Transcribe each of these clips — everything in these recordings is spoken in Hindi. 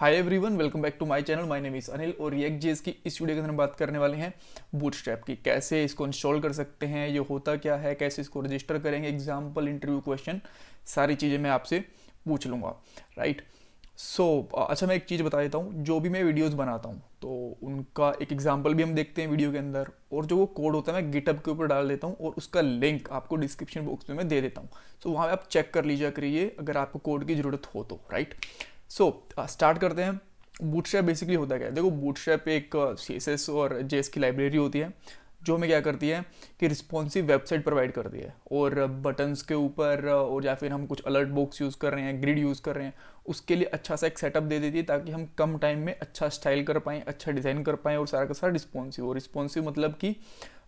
hi everyone welcome back to my channel my name is Anil और रिएक्ट जेएस की इस वीडियो के अंदर हम बात करने वाले हैं बूटस्ट्रैप की कैसे इसको इंस्टॉल कर सकते हैं ये होता क्या है कैसे इसको रजिस्टर करेंगे एग्जाम्पल इंटरव्यू क्वेश्चन सारी चीज़ें मैं आपसे पूछ लूँगा राइट सो अच्छा मैं एक चीज़ बता देता हूँ जो भी मैं वीडियोज़ बनाता हूँ तो उनका एक एग्जाम्पल भी हम देखते हैं वीडियो के अंदर और जो वो कोड होता है मैं गिटअप के ऊपर डाल देता हूँ और उसका लिंक आपको डिस्क्रिप्शन बॉक्स में मैं दे देता हूँ सो वहाँ पर आप चेक कर लीजिए करिए अगर आपको कोड की ज़रूरत हो तो राइट सो स्टार्ट uh, करते हैं बूटस्ट्रैप बेसिकली होता क्या है देखो बूटस्ट्रैप एक सी uh, और जे की लाइब्रेरी होती है जो हमें क्या करती है कि रिस्पॉन्सिव वेबसाइट प्रोवाइड करती है और बटन्स uh, के ऊपर और या फिर हम कुछ अलर्ट बॉक्स यूज़ कर रहे हैं ग्रिड यूज़ कर रहे हैं उसके लिए अच्छा सा एक सेटअप दे देती है ताकि हम कम टाइम में अच्छा स्टाइल कर पाएँ अच्छा डिज़ाइन कर पाएँ और सारा का सारा रिस्पॉन्सिव हो रिस्पॉन्सिव मतलब कि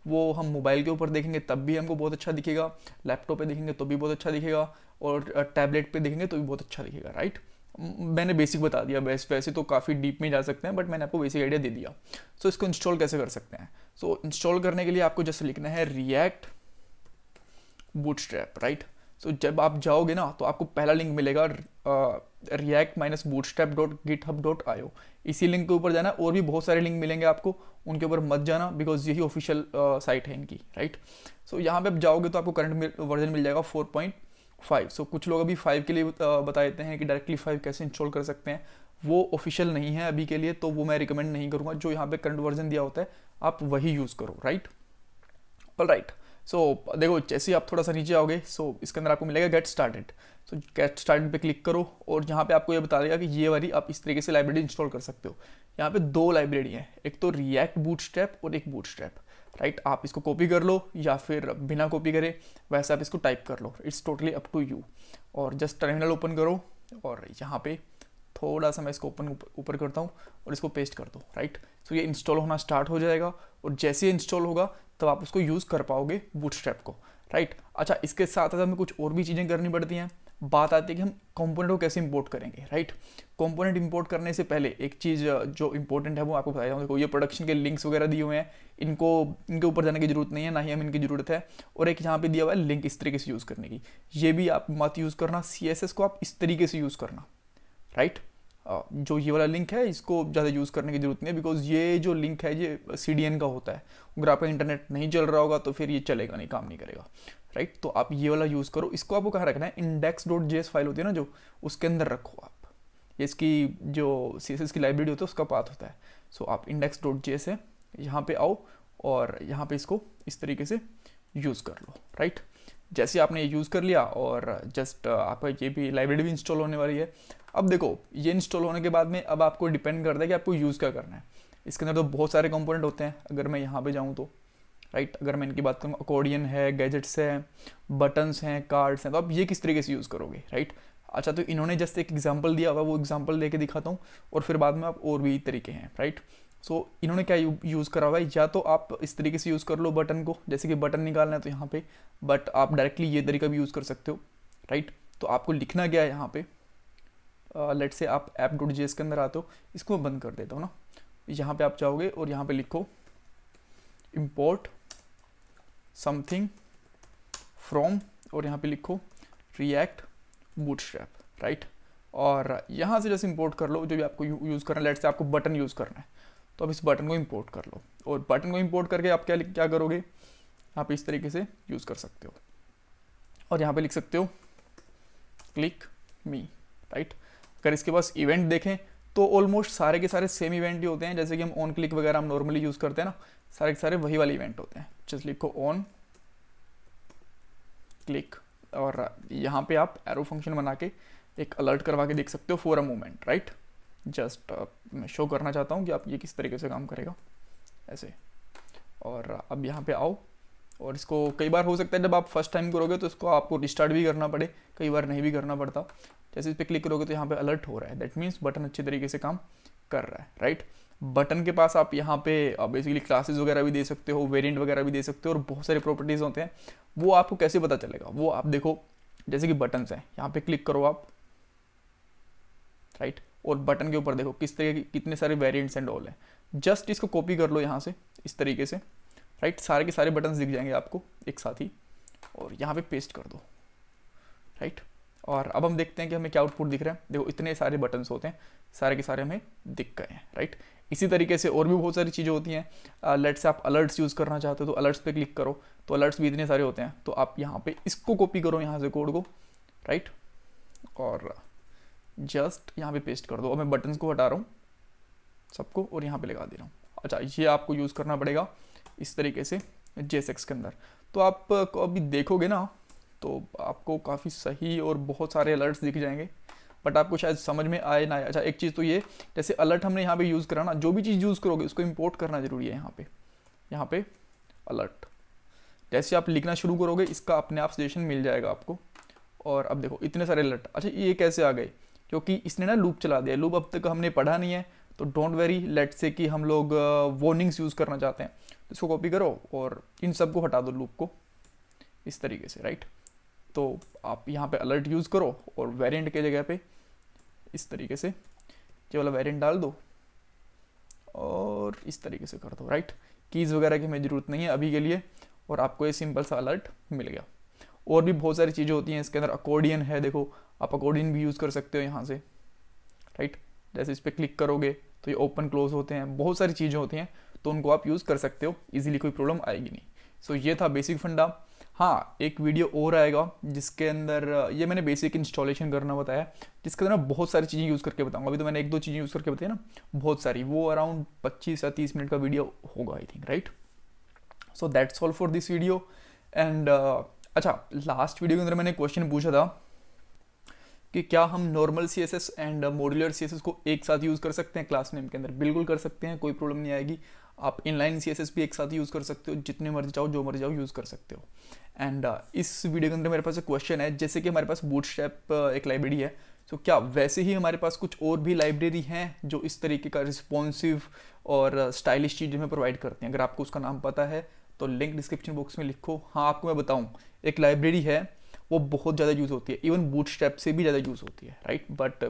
वो हम मोबाइल के ऊपर देखेंगे तब भी हमको बहुत अच्छा दिखेगा लैपटॉप पर देखेंगे तो भी बहुत अच्छा दिखेगा और टैबलेट पर देखेंगे तो भी बहुत अच्छा दिखेगा राइट मैंने बेसिक बता दिया वैसे वैसे तो काफ़ी डीप में जा सकते हैं बट मैंने आपको बेसिक आइडिया दे दिया सो so, इसको इंस्टॉल कैसे कर सकते हैं सो so, इंस्टॉल करने के लिए आपको जैसे लिखना है रिएक्ट बूटस्ट्रैप राइट सो जब आप जाओगे ना तो आपको पहला लिंक मिलेगा React minus Bootstrap dot GitHub dot io इसी लिंक के ऊपर जाना और भी बहुत सारे लिंक मिलेंगे आपको उनके ऊपर मत जाना बिकॉज यही ऑफिशियल साइट है इनकी राइट सो so, यहाँ पे आप जाओगे तो आपको करंट वर्जन मिल जाएगा फोर पॉइंट फाइव सो कुछ लोग अभी फाइव के लिए बता देते हैं कि डायरेक्टली फाइव कैसे इंस्टॉल कर सकते हैं वो ऑफिशियल नहीं है अभी के लिए तो वो मैं रिकमेंड नहीं करूंगा जो यहाँ पे करंट वर्जन दिया होता है आप वही यूज़ करो राइट ऑल राइट सो देखो जैसे आप थोड़ा सा नीचे आओगे सो so, इसके अंदर आपको मिलेगा get started so get started पे क्लिक करो और यहाँ पे आपको ये बता देगा कि ये वाली आप इस तरीके से लाइब्रेरी इंस्टॉल कर सकते हो यहाँ पे दो लाइब्रेरी हैं एक तो रिएक्ट बूट और एक बूट राइट आप इसको कॉपी कर लो या फिर बिना कॉपी करे वैसे आप इसको टाइप कर लो it's totally up to you और जस्ट टर्मिनल ओपन करो और यहाँ पे थोड़ा सा मैं इसको ओपन ऊपर करता हूँ और इसको पेस्ट कर दो राइट सो ये इंस्टॉल होना स्टार्ट हो जाएगा और जैसे ही इंस्टॉल होगा तब आप उसको यूज़ कर पाओगे बूट को राइट अच्छा इसके साथ साथ हमें कुछ और भी चीज़ें करनी पड़ती हैं बात आती है कि हम कंपोनेंट को कैसे इंपोर्ट करेंगे राइट कंपोनेंट इंपोर्ट करने से पहले एक चीज़ जो इंपॉर्टेंट है वो आपको बताया देखो ये प्रोडक्शन के लिंक्स वगैरह दिए हुए हैं इनको इनके ऊपर जाने की जरूरत नहीं है ना ही हम इनकी जरूरत है और एक यहाँ पे दिया हुआ है लिंक इस तरीके से यूज़ करने की ये भी आप मत यूज़ करना सी को आप इस तरीके से यूज़ करना राइट जो ये वाला लिंक है इसको ज़्यादा यूज़ करने की ज़रूरत नहीं है बिकॉज ये जो लिंक है ये सी का होता है अगर आपका इंटरनेट नहीं चल रहा होगा तो फिर ये चलेगा नहीं काम नहीं करेगा राइट तो आप ये वाला यूज़ करो इसको आपको कहाँ रखना है इंडेक्स डॉट जे फाइल होती है ना जो उसके अंदर रखो आप इसकी जो सी की लाइब्रेरी होती है उसका पाथ होता है सो आप इंडेक्स डॉट जे से यहाँ पर आओ और यहाँ पर इसको इस तरीके से यूज़ कर लो राइट जैसे आपने ये यूज़ कर लिया और जस्ट आपका ये भी लाइब्रेरी भी इंस्टॉल होने वाली है अब देखो ये इंस्टॉल होने के बाद में अब आपको डिपेंड करता है कि आपको यूज़ क्या करना है इसके अंदर तो बहुत सारे कंपोनेंट होते हैं अगर मैं यहाँ पे जाऊँ तो राइट अगर मैं इनकी बात करूँ अकॉर्डियन है गैजेट्स हैं बटन्स हैं कार्ड्स हैं तो आप ये किस तरीके से यूज़ करोगे राइट अच्छा तो इन्होंने जस्ट एक एग्जाम्पल दिया हुआ वो एग्जाम्पल दे दिखाता हूँ और फिर बाद में आप और भी तरीके हैं राइट सो so, इन्होंने क्या यूज़ करा हुआ है या तो आप इस तरीके से यूज़ कर लो बटन को जैसे कि बटन निकालना है तो यहाँ पे बट आप डायरेक्टली ये तरीका भी यूज़ कर सकते हो राइट तो आपको लिखना क्या है यहाँ पर लेट से आप ऐप डोट जी के अंदर आते हो इसको मैं बंद कर देता हूँ ना यहाँ पे आप जाओगे और यहाँ पे लिखो इम्पोर्ट समथिंग फ्रॉम और यहाँ पे लिखो रिएक्ट बूटस्ट्रैप राइट और यहाँ से जैसे इम्पोर्ट कर लो जो भी आपको यूज़ करना है लेट से आपको बटन यूज़ करना है तो आप इस बटन को इम्पोर्ट कर लो और बटन को इम्पोर्ट करके आप क्या क्या करोगे आप इस तरीके से यूज़ कर सकते हो और यहाँ पे लिख सकते हो क्लिक मी राइट अगर इसके पास इवेंट देखें तो ऑलमोस्ट सारे के सारे सेम इवेंट ही होते हैं जैसे कि हम ऑन क्लिक वगैरह हम नॉर्मली यूज़ करते हैं ना सारे के सारे वही वाले इवेंट होते हैं जस्ट लिखो ऑन क्लिक और यहाँ पे आप एरो फंक्शन बना के एक अलर्ट करवा के देख सकते हो for a moment right just मैं शो करना चाहता हूँ कि आप ये किस तरीके से काम करेगा ऐसे और अब यहाँ पे आओ और इसको कई बार हो सकता है जब आप फर्स्ट टाइम करोगे तो इसको आपको रिस्टार्ट भी करना पड़े कई बार नहीं भी करना पड़ता जैसे इस पर क्लिक करोगे तो यहाँ पे अलर्ट हो रहा है दैट मीन्स बटन अच्छे तरीके से काम कर रहा है राइट बटन के पास आप यहाँ पे बेसिकली क्लासेस वगैरह भी दे सकते हो वेरियंट वगैरह भी दे सकते हो और बहुत सारे प्रॉपर्टीज़ होते हैं वो आपको कैसे पता चलेगा वो आप देखो जैसे कि बटन हैं यहाँ पे क्लिक करो आप राइट और बटन के ऊपर देखो किस तरीके कितने सारे वेरियंट्स एंड ऑल हैं जस्ट इसको कॉपी कर लो यहाँ से इस तरीके से राइट सारे के सारे बटन्स दिख जाएंगे आपको एक साथ ही और यहाँ पे पेस्ट कर दो राइट और अब हम देखते हैं कि हमें क्या आउटपुट दिख रहा है देखो इतने सारे बटन्स होते हैं सारे के सारे हमें दिख गए हैं राइट इसी तरीके से और भी बहुत सारी चीज़ें होती हैं लेट से आप अलर्ट्स यूज़ करना चाहते हो तो अलर्ट्स पे क्लिक करो तो अलर्ट्स भी इतने सारे होते हैं तो आप यहाँ पे इसको कॉपी करो यहाँ से कोड को राइट और जस्ट यहाँ पे पेस्ट कर दो और मैं बटन्स को हटा रहा हूँ सबको और यहाँ पर लगा दे रहा हूँ अच्छा ये आपको यूज़ करना पड़ेगा इस तरीके से जे के अंदर तो आप अभी देखोगे ना तो आपको काफ़ी सही और बहुत सारे अलर्ट्स दिख जाएंगे बट आपको शायद समझ में आए ना आए अच्छा एक चीज़ तो ये जैसे अलर्ट हमने यहाँ पे यूज़ करा ना जो भी चीज़ यूज़ करोगे उसको इम्पोर्ट करना ज़रूरी है यहाँ पे यहाँ पे अलर्ट जैसे आप लिखना शुरू करोगे इसका अपने आप सजेशन मिल जाएगा आपको और अब देखो इतने सारे अलर्ट अच्छा ये कैसे आ गए क्योंकि इसने ना लूप चला दिया लूप अब तक हमने पढ़ा नहीं है तो डोंट वेरी लेट से कि हम लोग वार्निंग्स यूज़ करना चाहते हैं तो इसको कॉपी करो और इन सब को हटा दो लूप को इस तरीके से राइट तो आप यहाँ पे अलर्ट यूज़ करो और वेरिएंट के जगह पे इस तरीके से ये वाला वेरिएंट डाल दो और इस तरीके से कर दो राइट कीज़ वगैरह की हमें ज़रूरत नहीं है अभी के लिए और आपको ये सिंपल सा अलर्ट मिल गया और भी बहुत सारी चीज़ें होती हैं इसके अंदर अकॉर्डियन है देखो आप अकॉर्डियन भी यूज़ कर सकते हो यहाँ से राइट जैसे इस पर क्लिक करोगे तो ये ओपन क्लोज होते हैं बहुत सारी चीज़ें होती हैं तो उनको आप यूज़ कर सकते हो ईजिली कोई प्रॉब्लम आएगी नहीं सो so, ये था बेसिक फंडा हाँ एक वीडियो और आएगा जिसके अंदर ये मैंने बेसिक इंस्टॉलेशन करना बताया जिसके अंदर मैं बहुत सारी चीज़ें यूज़ करके बताऊंगा अभी तो मैंने एक दो चीज़ें यूज़ करके बताई ना बहुत सारी वो अराउंड 25 या 30 मिनट का वीडियो होगा I think right so that's all for this video and अच्छा लास्ट वीडियो के अंदर मैंने क्वेश्चन पूछा था कि क्या हम normal C S S and modular C S S को एक साथ यूज़ कर सकते हैं क्लास नेम के अंदर बिल्कुल कर सकते हैं कोई प्रॉब्लम नहीं आएगी आप इनलाइन सी एस एस भी एक साथ यूज़ कर सकते हो जितने मर्जी चाहो जो मर्जी चाहो यूज़ कर सकते हो एंड uh, इस वीडियो के अंदर मेरे पास एक क्वेश्चन है जैसे कि हमारे पास बूट uh, एक लाइब्रेरी है तो so, क्या वैसे ही हमारे पास कुछ और भी लाइब्रेरी हैं जो इस तरीके का रिस्पॉन्सिव और स्टाइलिश uh, चीज़ हमें प्रोवाइड करते हैं अगर आपको उसका नाम पता है तो लिंक डिस्क्रिप्शन बॉक्स में लिखो हाँ आपको मैं बताऊँ एक लाइब्रेरी है वो बहुत ज़्यादा यूज़ होती है इवन बूट स्टेप से भी ज़्यादा यूज़ होती है राइट बट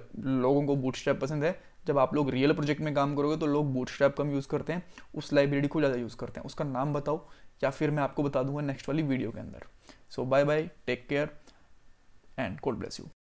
लोगों को बूट स्टेप पसंद है जब आप लोग रियल प्रोजेक्ट में काम करोगे तो लोग बूट स्टेप कम यूज़ करते हैं उस लाइब्रेरी को ज़्यादा यूज़ करते हैं उसका नाम बताओ या फिर मैं आपको बता दूंगा नेक्स्ट वाली वीडियो के अंदर so bye bye take care and God bless you